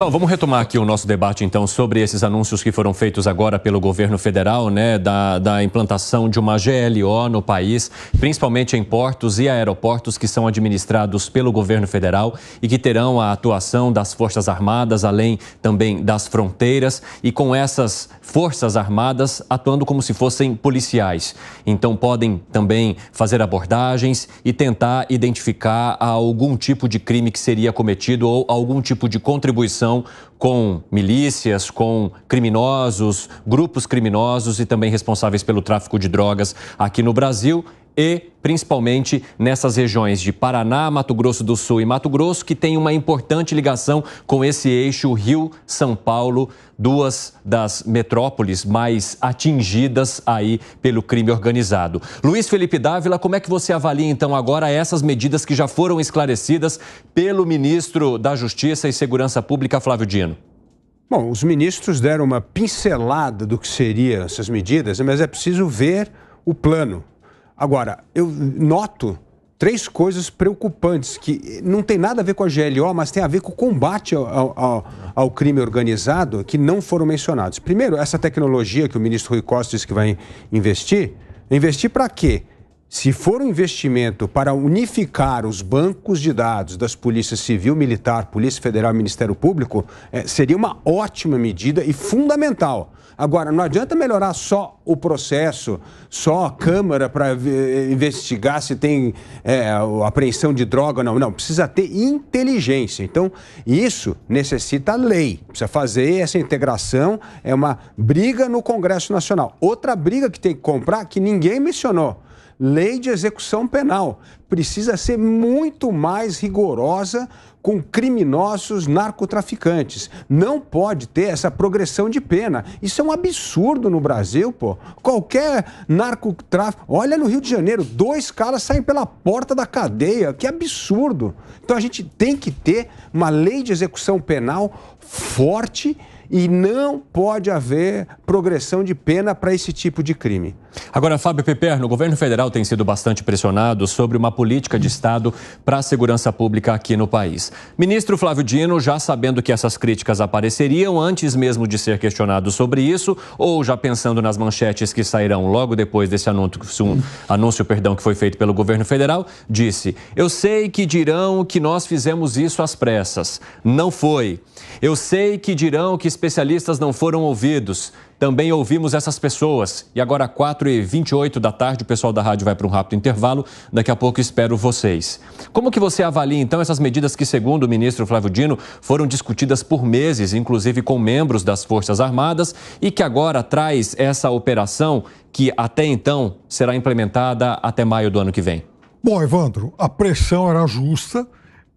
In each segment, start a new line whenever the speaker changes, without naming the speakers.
Bom, vamos retomar aqui o nosso debate, então, sobre esses anúncios que foram feitos agora pelo governo federal, né, da, da implantação de uma GLO no país, principalmente em portos e aeroportos que são administrados pelo governo federal e que terão a atuação das Forças Armadas, além também das fronteiras, e com essas Forças Armadas atuando como se fossem policiais. Então, podem também fazer abordagens e tentar identificar algum tipo de crime que seria cometido ou algum tipo de contribuição relação com milícias, com criminosos, grupos criminosos e também responsáveis pelo tráfico de drogas aqui no Brasil e principalmente nessas regiões de Paraná, Mato Grosso do Sul e Mato Grosso, que tem uma importante ligação com esse eixo Rio-São Paulo, duas das metrópoles mais atingidas aí pelo crime organizado. Luiz Felipe Dávila, como é que você avalia então agora essas medidas que já foram esclarecidas pelo ministro da Justiça e Segurança Pública, Flávio
Dino? Bom, os ministros deram uma pincelada do que seriam essas medidas, mas é preciso ver o plano, Agora, eu noto três coisas preocupantes que não tem nada a ver com a GLO, mas tem a ver com o combate ao, ao, ao crime organizado que não foram mencionados. Primeiro, essa tecnologia que o ministro Rui Costa disse que vai investir, investir para quê? Se for um investimento para unificar os bancos de dados das polícias civil, militar, polícia federal e Ministério Público, é, seria uma ótima medida e fundamental. Agora, não adianta melhorar só o processo, só a Câmara para eh, investigar se tem é, apreensão de droga ou não. Não, precisa ter inteligência. Então, isso necessita lei. Precisa fazer essa integração. É uma briga no Congresso Nacional. Outra briga que tem que comprar, que ninguém mencionou lei de execução penal precisa ser muito mais rigorosa com criminosos narcotraficantes. Não pode ter essa progressão de pena. Isso é um absurdo no Brasil, pô. Qualquer narcotráfico. Olha no Rio de Janeiro, dois caras saem pela porta da cadeia. Que absurdo. Então a gente tem que ter uma lei de execução penal forte e não pode haver progressão de pena para esse tipo de crime.
Agora, Fábio Peperno, o governo federal tem sido bastante pressionado sobre uma política de Estado para a segurança pública aqui no país. Ministro Flávio Dino, já sabendo que essas críticas apareceriam antes mesmo de ser questionado sobre isso, ou já pensando nas manchetes que sairão logo depois desse anúncio, um anúncio perdão, que foi feito pelo governo federal, disse: Eu sei que dirão que nós fizemos isso às pressas. Não foi. Eu sei que dirão que especialistas não foram ouvidos. Também ouvimos essas pessoas. E agora, 4h28 da tarde, o pessoal da rádio vai para um rápido intervalo. Daqui a pouco espero vocês. Como que você avalia, então, essas medidas que, segundo o ministro Flávio Dino, foram discutidas por meses, inclusive com membros das Forças Armadas, e que agora traz essa operação que, até então, será implementada até maio do ano que vem?
Bom, Evandro, a pressão era justa.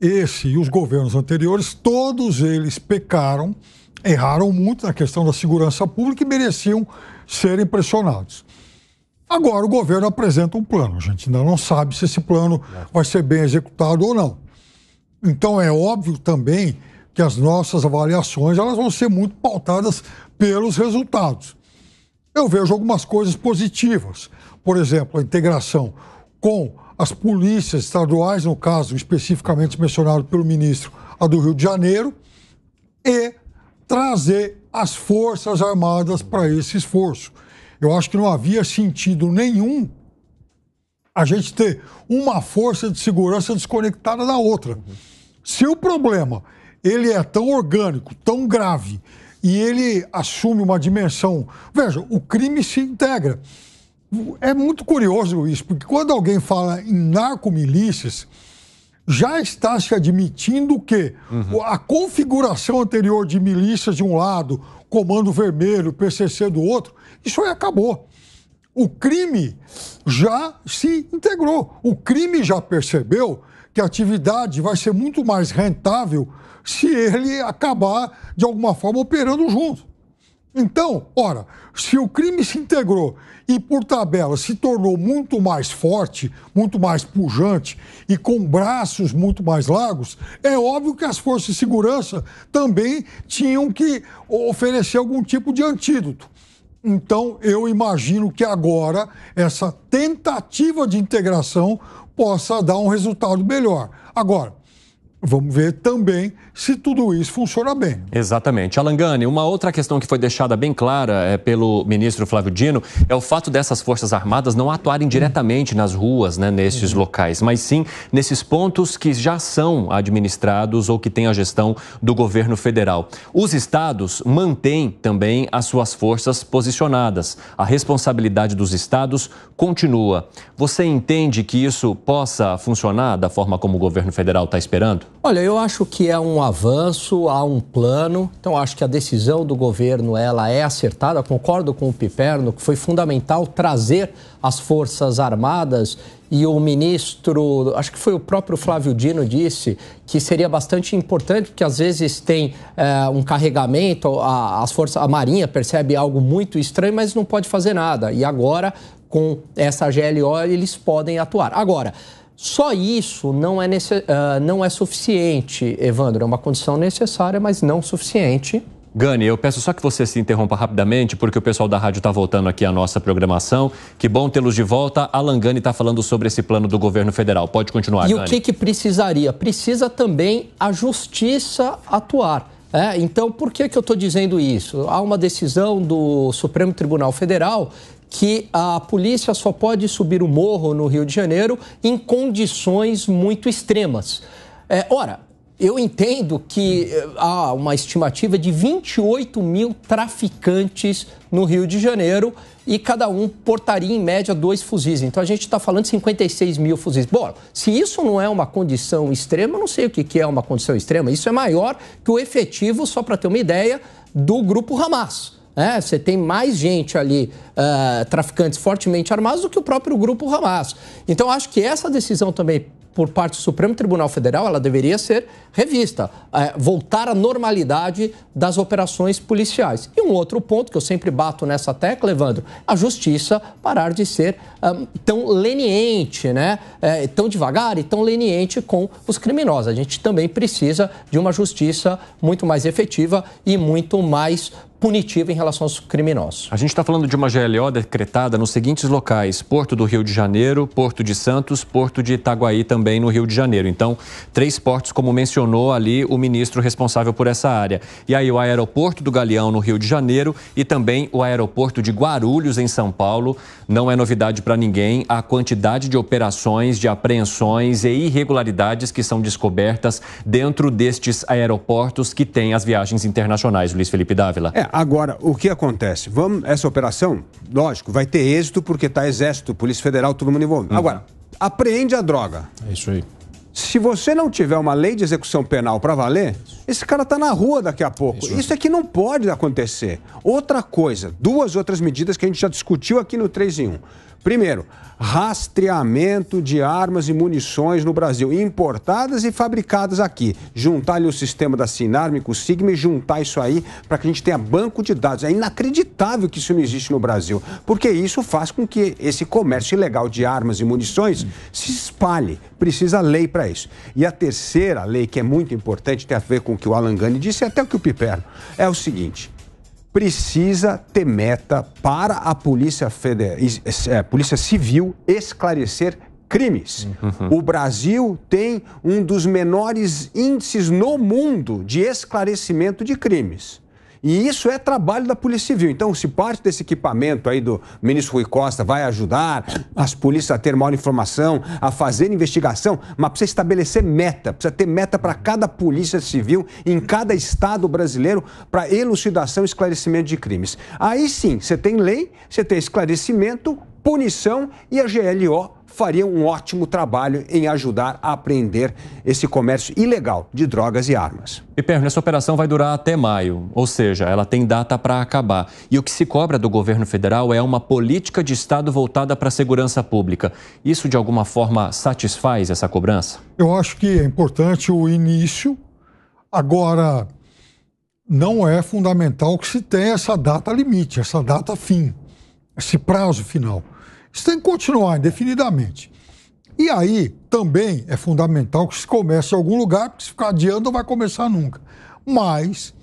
Esse e os governos anteriores, todos eles pecaram erraram muito na questão da segurança pública e mereciam serem pressionados. Agora o governo apresenta um plano. A gente ainda não sabe se esse plano vai ser bem executado ou não. Então é óbvio também que as nossas avaliações elas vão ser muito pautadas pelos resultados. Eu vejo algumas coisas positivas. Por exemplo, a integração com as polícias estaduais, no caso especificamente mencionado pelo ministro, a do Rio de Janeiro, e trazer as Forças Armadas para esse esforço. Eu acho que não havia sentido nenhum a gente ter uma força de segurança desconectada da outra. Se o problema ele é tão orgânico, tão grave, e ele assume uma dimensão. Veja, o crime se integra. É muito curioso isso, porque quando alguém fala em narcomilícias, milícias já está se admitindo que uhum. a configuração anterior de milícias de um lado, Comando Vermelho, PCC do outro, isso aí acabou. O crime já se integrou. O crime já percebeu que a atividade vai ser muito mais rentável se ele acabar, de alguma forma, operando junto. Então, ora, se o crime se integrou e, por tabela, se tornou muito mais forte, muito mais pujante e com braços muito mais largos, é óbvio que as forças de segurança também tinham que oferecer algum tipo de antídoto. Então, eu imagino que agora essa tentativa de integração possa dar um resultado melhor. Agora, Vamos ver também se tudo isso funciona bem.
Exatamente. Alangani, uma outra questão que foi deixada bem clara é, pelo ministro Flávio Dino é o fato dessas Forças Armadas não atuarem diretamente nas ruas, né, nesses uhum. locais, mas sim nesses pontos que já são administrados ou que têm a gestão do governo federal. Os estados mantêm também as suas forças posicionadas. A responsabilidade dos estados continua. Você entende que isso possa funcionar da forma como o governo federal está esperando?
Olha, eu acho que é um avanço, há um plano. Então, acho que a decisão do governo ela é acertada. Concordo com o Piperno que foi fundamental trazer as forças armadas e o ministro, acho que foi o próprio Flávio Dino, disse que seria bastante importante, porque às vezes tem é, um carregamento, a, as forças, a Marinha percebe algo muito estranho, mas não pode fazer nada. E agora, com essa GLO, eles podem atuar. Agora, só isso não é, uh, não é suficiente, Evandro. É uma condição necessária, mas não suficiente.
Gani, eu peço só que você se interrompa rapidamente, porque o pessoal da rádio está voltando aqui à nossa programação. Que bom tê-los de volta. Alan Gani está falando sobre esse plano do governo federal. Pode continuar, E Gani. o que,
que precisaria? Precisa também a justiça atuar. É, então, por que, que eu estou dizendo isso? Há uma decisão do Supremo Tribunal Federal que a polícia só pode subir o morro no Rio de Janeiro em condições muito extremas. É, ora, eu entendo que eh, há uma estimativa de 28 mil traficantes no Rio de Janeiro e cada um portaria em média dois fuzis. Então a gente está falando de 56 mil fuzis. Bom, se isso não é uma condição extrema, eu não sei o que é uma condição extrema. Isso é maior que o efetivo, só para ter uma ideia, do grupo Hamas. É, você tem mais gente ali, uh, traficantes fortemente armados, do que o próprio grupo Hamas. Então, acho que essa decisão também por parte do Supremo Tribunal Federal, ela deveria ser revista, é, voltar à normalidade das operações policiais. E um outro ponto que eu sempre bato nessa tecla, Evandro, a justiça parar de ser tão leniente, né? tão devagar e tão leniente com os criminosos. A gente também precisa de uma justiça muito mais efetiva e muito mais punitiva em relação aos criminosos.
A gente está falando de uma GLO decretada nos seguintes locais: Porto do Rio de Janeiro, Porto de Santos, Porto de Itaguaí também no Rio de Janeiro. Então, três portos, como mencionou ali o ministro responsável por essa área. E aí o aeroporto do Galeão no Rio de Janeiro e também o aeroporto de Guarulhos em São Paulo. Não é novidade para ninguém a quantidade de operações, de apreensões e irregularidades que são descobertas dentro destes aeroportos que têm as viagens internacionais. Luiz Felipe Dávila.
É, Agora, o que acontece? Vamos, essa operação, lógico, vai ter êxito porque está Exército, Polícia Federal, todo mundo envolvido. Uhum. Agora, apreende a droga. É isso aí. Se você não tiver uma lei de execução penal para valer, esse cara tá na rua daqui a pouco. Isso, Isso é que não pode acontecer. Outra coisa, duas outras medidas que a gente já discutiu aqui no 3 em 1. Primeiro, rastreamento de armas e munições no Brasil, importadas e fabricadas aqui. Juntar ali o sistema da Sinarme com o Sigma e juntar isso aí para que a gente tenha banco de dados. É inacreditável que isso não existe no Brasil, porque isso faz com que esse comércio ilegal de armas e munições se espalhe. Precisa lei para isso. E a terceira lei, que é muito importante, tem a ver com o que o Alangani disse e até o que o Piperno, é o seguinte precisa ter meta para a Polícia, Federal, é, Polícia Civil esclarecer crimes. Uhum. O Brasil tem um dos menores índices no mundo de esclarecimento de crimes. E isso é trabalho da Polícia Civil. Então, se parte desse equipamento aí do ministro Rui Costa vai ajudar as polícias a ter maior informação, a fazer investigação, mas precisa estabelecer meta, precisa ter meta para cada polícia civil em cada estado brasileiro para elucidação e esclarecimento de crimes. Aí sim, você tem lei, você tem esclarecimento, punição e a GLO faria um ótimo trabalho em ajudar a apreender esse comércio ilegal de drogas e armas.
Piperno, essa operação vai durar até maio, ou seja, ela tem data para acabar. E o que se cobra do governo federal é uma política de Estado voltada para a segurança pública. Isso, de alguma forma, satisfaz essa cobrança?
Eu acho que é importante o início. Agora, não é fundamental que se tenha essa data limite, essa data fim, esse prazo final. Isso tem que continuar indefinidamente. E aí também é fundamental que se comece em algum lugar, porque se ficar adiando não vai começar nunca. Mas,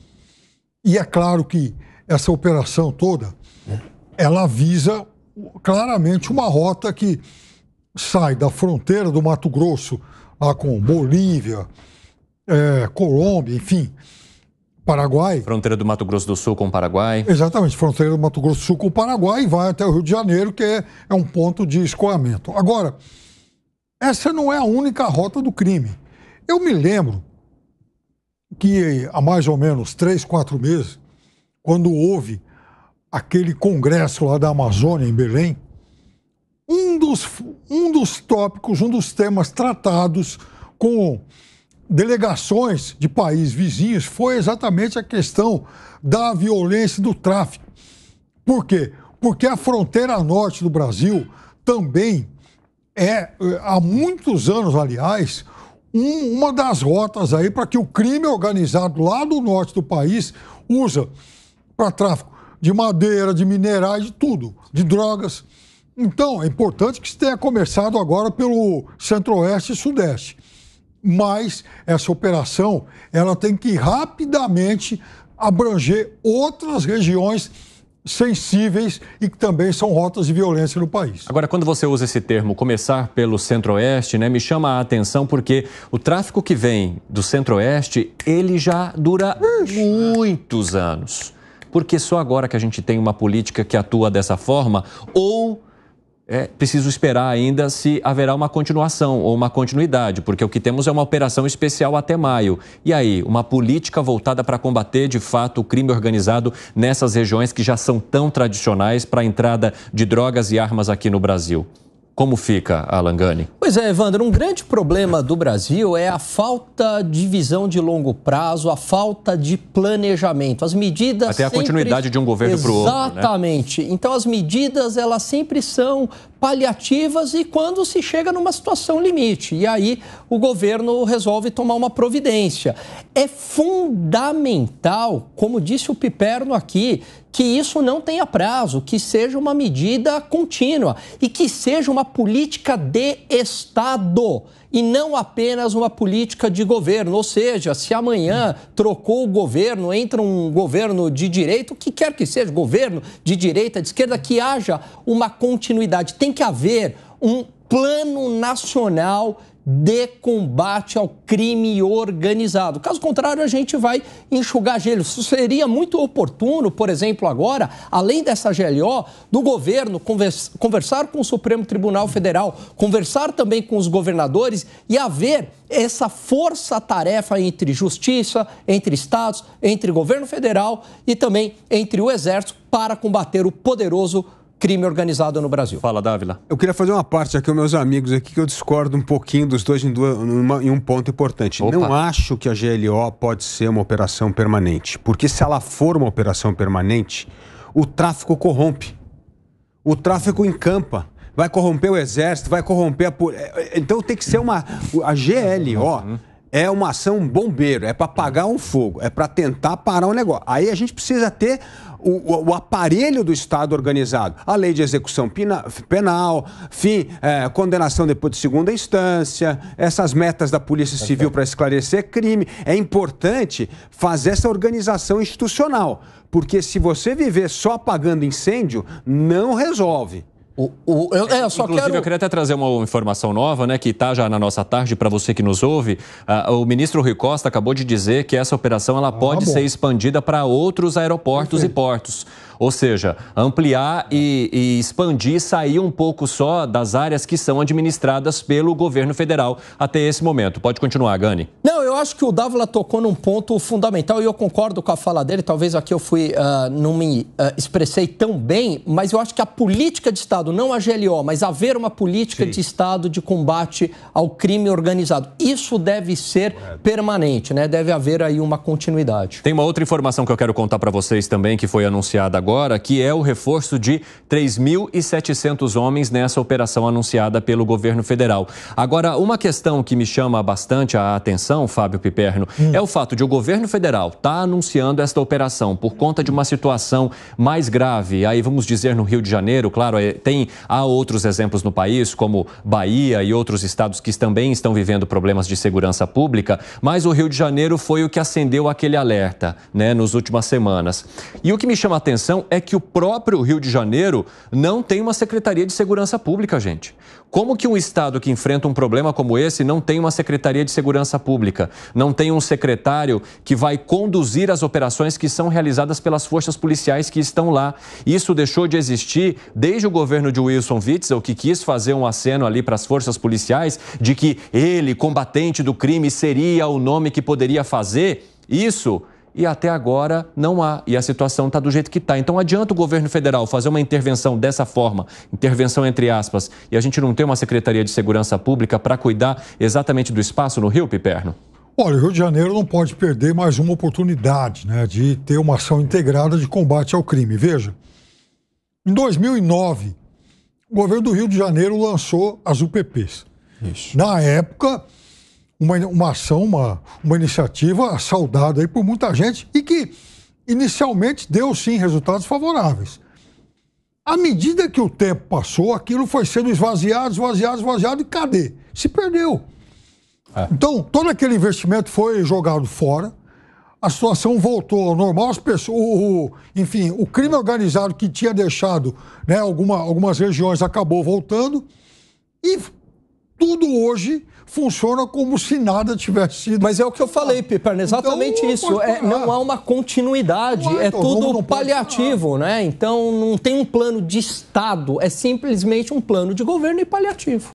e é claro que essa operação toda, ela visa claramente uma rota que sai da fronteira do Mato Grosso, lá com Bolívia, é, Colômbia, enfim, Paraguai.
Fronteira do Mato Grosso do Sul com o Paraguai.
Exatamente, fronteira do Mato Grosso do Sul com o Paraguai e vai até o Rio de Janeiro, que é, é um ponto de escoamento. Agora, essa não é a única rota do crime. Eu me lembro que há mais ou menos três, quatro meses, quando houve aquele congresso lá da Amazônia, em Belém, um dos, um dos tópicos, um dos temas tratados com delegações de países vizinhos foi exatamente a questão da violência e do tráfico. Por quê? Porque a fronteira norte do Brasil também é, eh, há muitos anos, aliás, um, uma das rotas aí para que o crime organizado lá do norte do país usa para tráfico de madeira, de minerais, de tudo, de drogas. Então, é importante que isso tenha começado agora pelo centro-oeste e sudeste mas essa operação ela tem que rapidamente abranger outras regiões sensíveis e que também são rotas de violência no país.
Agora, quando você usa esse termo, começar pelo Centro-Oeste, né, me chama a atenção porque o tráfico que vem do Centro-Oeste,
ele já dura Ixi. muitos
anos. Porque só agora que a gente tem uma política que atua dessa forma, ou é preciso esperar ainda se haverá uma continuação ou uma continuidade, porque o que temos é uma operação especial até maio. E aí, uma política voltada para combater de fato o crime organizado nessas regiões que já são tão tradicionais para a entrada de drogas e armas aqui no Brasil? Como fica, a Langani?
Pois é, Evandro, um grande problema do Brasil é a falta de visão de longo prazo, a falta de planejamento. As medidas. Até a sempre... continuidade de um governo para o outro. Né? Exatamente. Né? Então, as medidas, elas sempre são paliativas e quando se chega numa situação limite. E aí o governo resolve tomar uma providência. É fundamental, como disse o Piperno aqui, que isso não tenha prazo, que seja uma medida contínua e que seja uma política de Estado e não apenas uma política de governo. Ou seja, se amanhã trocou o governo, entra um governo de direita, o que quer que seja, governo de direita, de esquerda, que haja uma continuidade. Tem que haver um plano nacional de combate ao crime organizado. Caso contrário, a gente vai enxugar gelo. Isso seria muito oportuno, por exemplo, agora, além dessa GLO, do governo conversar com o Supremo Tribunal Federal, conversar também com os governadores e haver essa força-tarefa entre justiça, entre estados, entre governo federal e também entre o exército para combater o poderoso crime organizado no Brasil. Fala, Dávila.
Eu queria fazer uma parte aqui, meus amigos, aqui que eu discordo um pouquinho dos dois em, duas, numa, em um ponto importante. Opa. Não acho que a GLO pode ser uma operação permanente, porque se ela for uma operação permanente, o tráfico corrompe, o tráfico encampa. Vai corromper o exército, vai corromper a. É, então tem que ser uma. A GLO é uma ação bombeiro, é para apagar um fogo, é para tentar parar um negócio. Aí a gente precisa ter o, o, aparelho do Estado organizado. A lei de execução pena, penal, fim, é, condenação depois de segunda instância, essas metas da Polícia tá Civil para esclarecer crime. É importante fazer essa organização institucional, porque se você viver só apagando incêndio, não resolve.
O, o, eu, é, Inclusive, quero...
eu queria até trazer uma informação nova, né, que está já na nossa tarde para você que nos ouve. Uh, o ministro Rui Costa acabou de dizer que essa operação ela ah, pode ser expandida para outros aeroportos Perfeito. e portos. Ou seja, ampliar e, e, expandir, sair um pouco só das áreas que são administradas pelo governo federal até esse momento. Pode continuar, Gani.
Não, eu eu acho que o Dávila tocou num ponto fundamental e eu concordo com a fala dele. Talvez aqui eu fui, uh, não me uh, expressei tão bem, mas eu acho que a política de Estado, não a GLO, mas haver uma política Sim. de Estado de combate ao crime organizado, isso deve ser Correto. permanente, né? Deve haver aí uma continuidade.
Tem uma outra informação que eu quero contar para vocês também, que foi anunciada agora, que é o reforço de 3.700 homens nessa operação anunciada pelo governo federal. Agora, uma questão que me chama bastante a atenção, Fábio Piperno, hum. é o fato de o governo federal estar tá anunciando esta operação por conta de uma situação mais grave. Aí vamos dizer no Rio de Janeiro, claro, é, tem há outros exemplos no país, como Bahia e outros estados que também estão vivendo problemas de segurança pública, mas o Rio de Janeiro foi o que acendeu aquele alerta, né, nos últimas semanas. E o que me chama a atenção é que o próprio Rio de Janeiro não tem uma Secretaria de Segurança Pública, gente. Como que um estado que enfrenta um problema como esse não tem uma Secretaria de Segurança Pública? não tem um secretário que vai conduzir as operações que são realizadas pelas forças policiais que estão lá. Isso deixou de existir desde o governo de Wilson Witzel, que quis fazer um aceno ali para as forças policiais de que ele, combatente do crime, seria o nome que poderia fazer. Isso e até agora não há. E a situação está do jeito que está. Então adianta o governo federal fazer uma intervenção dessa forma, intervenção entre aspas, e a gente não tem uma Secretaria de Segurança Pública para cuidar exatamente do espaço no Rio Piperno?
Olha, o Rio de Janeiro não pode perder mais uma oportunidade né, de ter uma ação integrada de combate ao crime. Veja, em 2009, o governo do Rio de Janeiro lançou as UPPs. Isso. Na época, uma, uma ação, uma, uma iniciativa saudada aí por muita gente e que inicialmente deu sim resultados favoráveis. À medida que o tempo passou, aquilo foi sendo esvaziado, esvaziado, esvaziado e cadê? Se perdeu. É. Então, todo aquele investimento foi jogado fora. A situação voltou ao normal, as pessoas, o, o, enfim, o crime organizado que tinha deixado né, alguma, algumas regiões acabou voltando e tudo hoje funciona como se nada tivesse sido. Mas é o que eu falei, Piperno, ah, então exatamente então, isso. É, não há uma continuidade,
então, é tudo paliativo, né? Então não tem um plano de Estado, é simplesmente um plano de governo e paliativo.